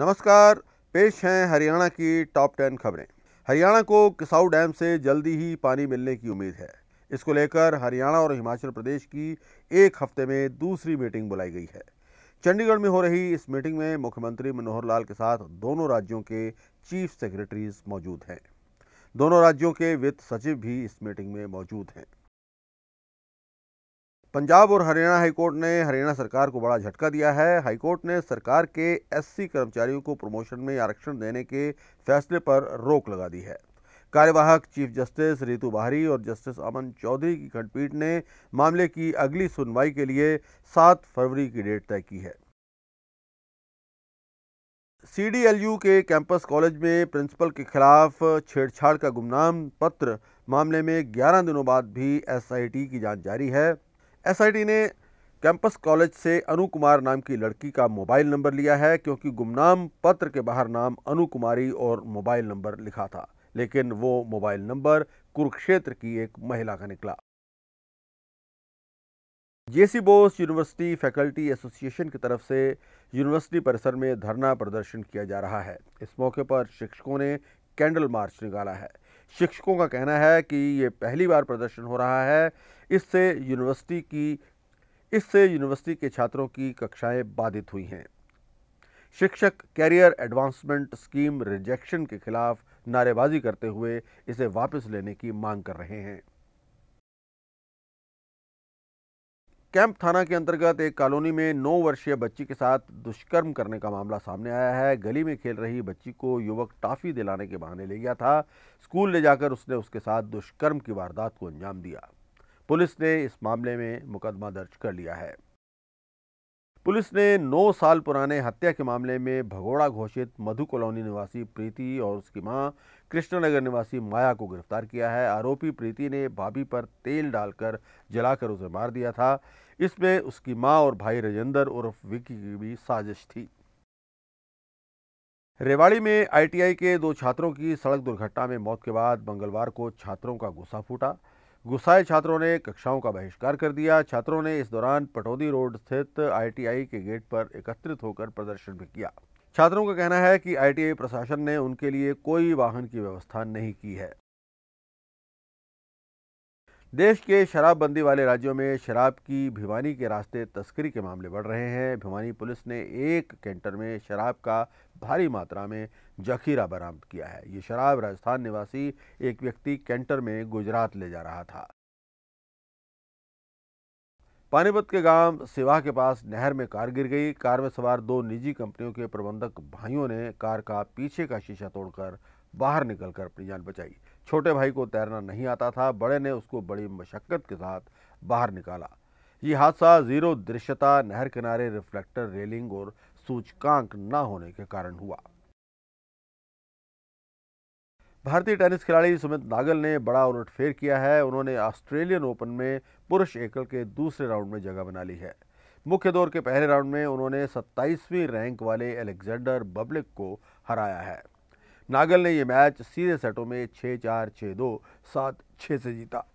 नमस्कार पेश हैं हरियाणा की टॉप टेन खबरें हरियाणा को किसाऊ डैम से जल्दी ही पानी मिलने की उम्मीद है इसको लेकर हरियाणा और हिमाचल प्रदेश की एक हफ्ते में दूसरी मीटिंग बुलाई गई है चंडीगढ़ में हो रही इस मीटिंग में मुख्यमंत्री मनोहर लाल के साथ दोनों राज्यों के चीफ सेक्रेटरीज मौजूद हैं दोनों राज्यों के वित्त सचिव भी इस मीटिंग में मौजूद हैं पंजाब और हरियाणा हाईकोर्ट ने हरियाणा सरकार को बड़ा झटका दिया है हाईकोर्ट ने सरकार के एससी कर्मचारियों को प्रमोशन में आरक्षण देने के फैसले पर रोक लगा दी है कार्यवाहक चीफ जस्टिस रितु बाहरी और जस्टिस अमन चौधरी की खंडपीठ ने मामले की अगली सुनवाई के लिए सात फरवरी की डेट तय की है सीडीएलयू के कैंपस कॉलेज में प्रिंसिपल के खिलाफ छेड़छाड़ का गुमनाम पत्र मामले में 11 दिनों बाद भी एसआईटी की जांच जारी है एसआईटी ने कैंपस कॉलेज से अनु कुमार नाम की लड़की का मोबाइल नंबर लिया है क्योंकि गुमनाम पत्र के बाहर नाम अनु कुमारी और मोबाइल नंबर लिखा था लेकिन वो मोबाइल नंबर कुरुक्षेत्र की एक महिला का निकला J C Bose university faculty association की तरफ से यूनिवर्सिटी परिसर में धरना प्रदर्शन किया जा रहा है इस मौके पर शिक्षकों ने कैंडल मार्च निकाला है शिक्षकों का कहना है कि ये पहली बार प्रदर्शन हो रहा है इससे यूनिवर्सिटी की इससे यूनिवर्सिटी के छात्रों की कक्षाएं बाधित हुई हैं शिक्षक कैरियर एडवांसमेंट स्कीम रिजेक्शन के खिलाफ नारेबाजी करते हुए इसे वापस लेने की मांग कर रहे हैं कैंप थाना के अंतर्गत एक कॉलोनी में नौ वर्षीय बच्ची के साथ दुष्कर्म करने का मामला सामने आया है गली में खेल रही बच्ची को युवक टाफी दिलाने के बहाने ले गया था स्कूल ले जाकर उसने उसके साथ दुष्कर्म की वारदात को अंजाम दिया पुलिस ने इस मामले में मुकदमा दर्ज कर लिया है पुलिस ने 9 साल पुराने हत्या के मामले में भगोड़ा घोषित मधु कॉलोनी निवासी प्रीति और उसकी मां कृष्णनगर निवासी माया को गिरफ्तार किया है आरोपी प्रीति ने भाभी पर तेल डालकर जलाकर उसे मार दिया था इसमें उसकी मां और भाई राजेंद्र उर्फ विक्की की भी साजिश थी रेवाड़ी में आईटीआई के दो छात्रों की सड़क दुर्घटना में मौत के बाद मंगलवार को छात्रों का गुस्सा फूटा गुस्साए छात्रों ने कक्षाओं का बहिष्कार कर दिया छात्रों ने इस दौरान पटौदी रोड स्थित आईटीआई के गेट पर एकत्रित होकर प्रदर्शन भी किया छात्रों का कहना है कि आईटीआई प्रशासन ने उनके लिए कोई वाहन की व्यवस्था नहीं की है देश के शराबबंदी वाले राज्यों में शराब की भिवानी के रास्ते तस्करी के मामले बढ़ रहे हैं भिवानी पुलिस ने एक कैंटर में शराब का भारी मात्रा में जखीरा बरामद किया है ये शराब राजस्थान निवासी एक व्यक्ति कैंटर में गुजरात ले जा रहा था पानीपत के गांव सिवाह के पास नहर में कार गिर गई कार में सवार दो निजी कंपनियों के प्रबंधक भाइयों ने कार का पीछे का शीशा तोड़कर बाहर निकलकर अपनी जान बचाई छोटे भाई को तैरना नहीं आता था बड़े ने उसको बड़ी मशक्क़त के साथ बाहर निकाला ये हादसा ज़ीरो दृश्यता नहर किनारे रिफ्लेक्टर रेलिंग और सूचकांक न होने के कारण हुआ भारतीय टेनिस खिलाड़ी सुमित नागल ने बड़ा उलटफेर किया है उन्होंने ऑस्ट्रेलियन ओपन में पुरुष एकल के दूसरे राउंड में जगह बना ली है मुख्य दौर के पहले राउंड में उन्होंने 27वीं रैंक वाले अलेक्जेंडर बब्लिक को हराया है नागल ने ये मैच सीधे सेटों में छः चार छः दो सात छः से जीता